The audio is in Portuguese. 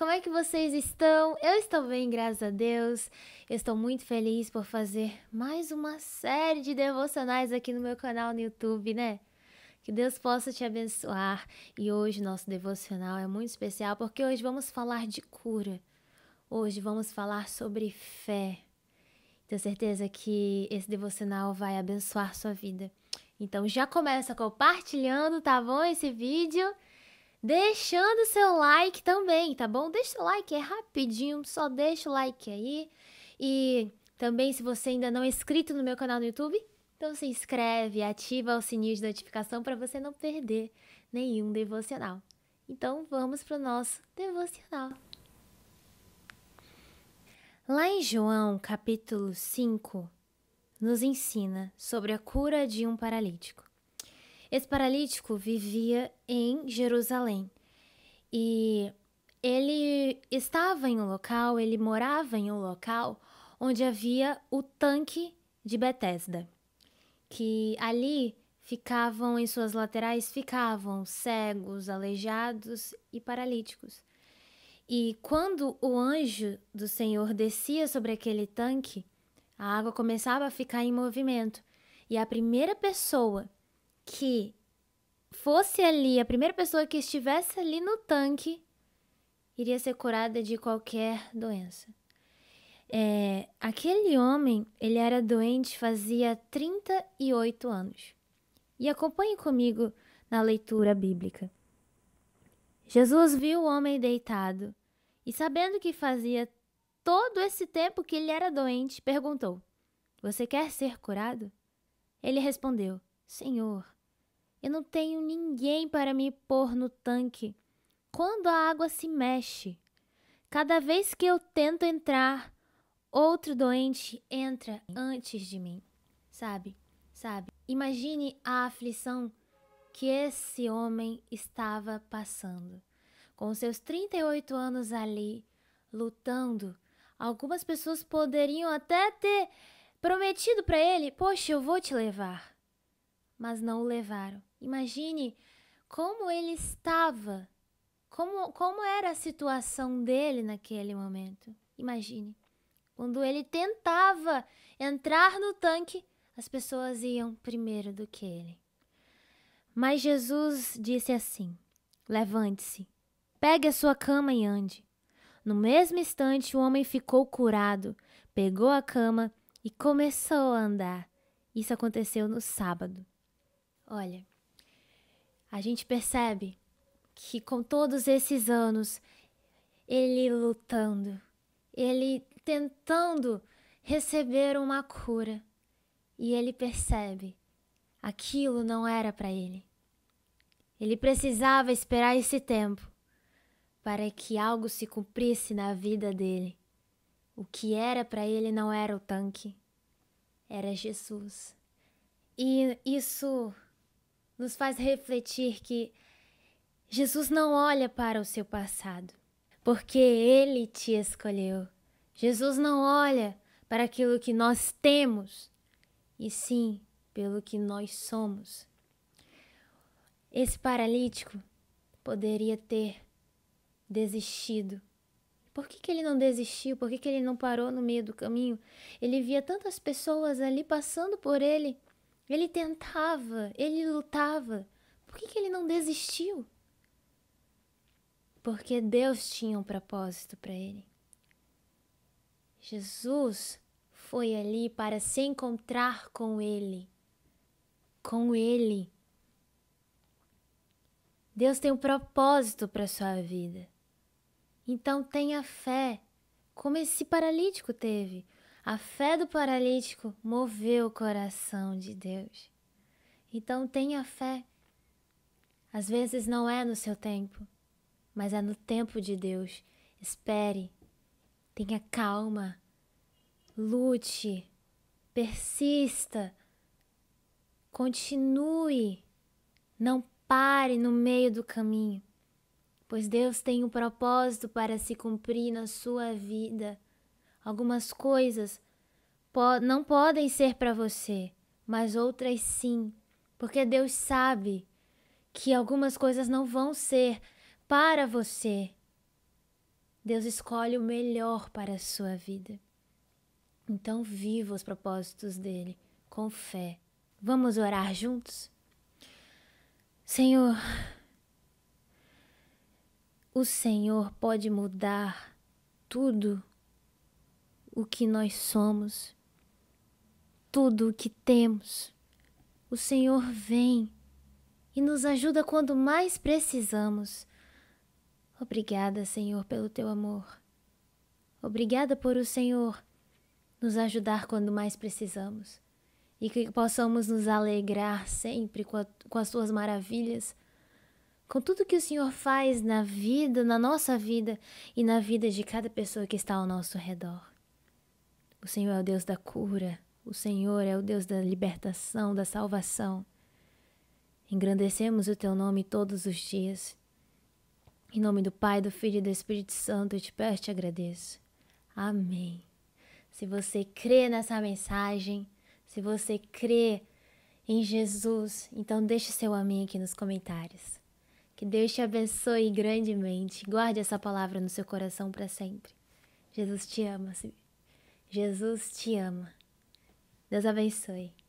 como é que vocês estão? Eu estou bem, graças a Deus. Eu estou muito feliz por fazer mais uma série de devocionais aqui no meu canal no YouTube, né? Que Deus possa te abençoar. E hoje nosso devocional é muito especial porque hoje vamos falar de cura. Hoje vamos falar sobre fé. Tenho certeza que esse devocional vai abençoar sua vida. Então já começa compartilhando, tá bom? Esse vídeo deixando seu like também, tá bom? Deixa o like, é rapidinho, só deixa o like aí. E também, se você ainda não é inscrito no meu canal no YouTube, então se inscreve, ativa o sininho de notificação para você não perder nenhum devocional. Então vamos para o nosso devocional. Lá em João capítulo 5, nos ensina sobre a cura de um paralítico. Esse paralítico vivia em Jerusalém e ele estava em um local, ele morava em um local onde havia o tanque de Betesda, que ali ficavam em suas laterais ficavam cegos, aleijados e paralíticos. E quando o anjo do Senhor descia sobre aquele tanque, a água começava a ficar em movimento, e a primeira pessoa que fosse ali, a primeira pessoa que estivesse ali no tanque iria ser curada de qualquer doença. É, aquele homem, ele era doente fazia 38 anos. E acompanhe comigo na leitura bíblica. Jesus viu o homem deitado e, sabendo que fazia todo esse tempo que ele era doente, perguntou: Você quer ser curado? Ele respondeu: Senhor, eu não tenho ninguém para me pôr no tanque. Quando a água se mexe, cada vez que eu tento entrar, outro doente entra antes de mim. Sabe? Sabe? Imagine a aflição que esse homem estava passando. Com seus 38 anos ali, lutando, algumas pessoas poderiam até ter prometido para ele: Poxa, eu vou te levar mas não o levaram. Imagine como ele estava, como, como era a situação dele naquele momento. Imagine. Quando ele tentava entrar no tanque, as pessoas iam primeiro do que ele. Mas Jesus disse assim: Levante-se, pegue a sua cama e ande. No mesmo instante, o homem ficou curado, pegou a cama e começou a andar. Isso aconteceu no sábado. Olha, a gente percebe que com todos esses anos, ele lutando, ele tentando receber uma cura, e ele percebe aquilo não era para ele. Ele precisava esperar esse tempo para que algo se cumprisse na vida dele. O que era para ele não era o tanque, era Jesus. E isso nos faz refletir que Jesus não olha para o seu passado, porque ele te escolheu. Jesus não olha para aquilo que nós temos, e sim pelo que nós somos. Esse paralítico poderia ter desistido. Por que, que ele não desistiu? Por que, que ele não parou no meio do caminho? Ele via tantas pessoas ali passando por ele ele tentava, ele lutava. Por que, que ele não desistiu? Porque Deus tinha um propósito para ele. Jesus foi ali para se encontrar com ele. Com ele. Deus tem um propósito para sua vida. Então tenha fé, como esse paralítico teve. A fé do paralítico moveu o coração de Deus. Então tenha fé. Às vezes não é no seu tempo, mas é no tempo de Deus. Espere, tenha calma, lute, persista, continue, não pare no meio do caminho, pois Deus tem um propósito para se cumprir na sua vida. Algumas coisas po não podem ser para você, mas outras sim, porque Deus sabe que algumas coisas não vão ser para você. Deus escolhe o melhor para a sua vida. Então viva os propósitos dele com fé. Vamos orar juntos? Senhor, o Senhor pode mudar tudo o que nós somos, tudo o que temos. O Senhor vem e nos ajuda quando mais precisamos. Obrigada, Senhor, pelo teu amor. Obrigada por o Senhor nos ajudar quando mais precisamos e que possamos nos alegrar sempre com, a, com as tuas maravilhas, com tudo que o Senhor faz na vida, na nossa vida e na vida de cada pessoa que está ao nosso redor. O Senhor é o Deus da cura. O Senhor é o Deus da libertação, da salvação. Engrandecemos o teu nome todos os dias. Em nome do Pai, do Filho e do Espírito Santo, eu te peço e te agradeço. Amém. Se você crê nessa mensagem, se você crê em Jesus, então deixe seu amém aqui nos comentários. Que Deus te abençoe grandemente. Guarde essa palavra no seu coração para sempre. Jesus te ama. -se. Jesus te ama. Deus abençoe.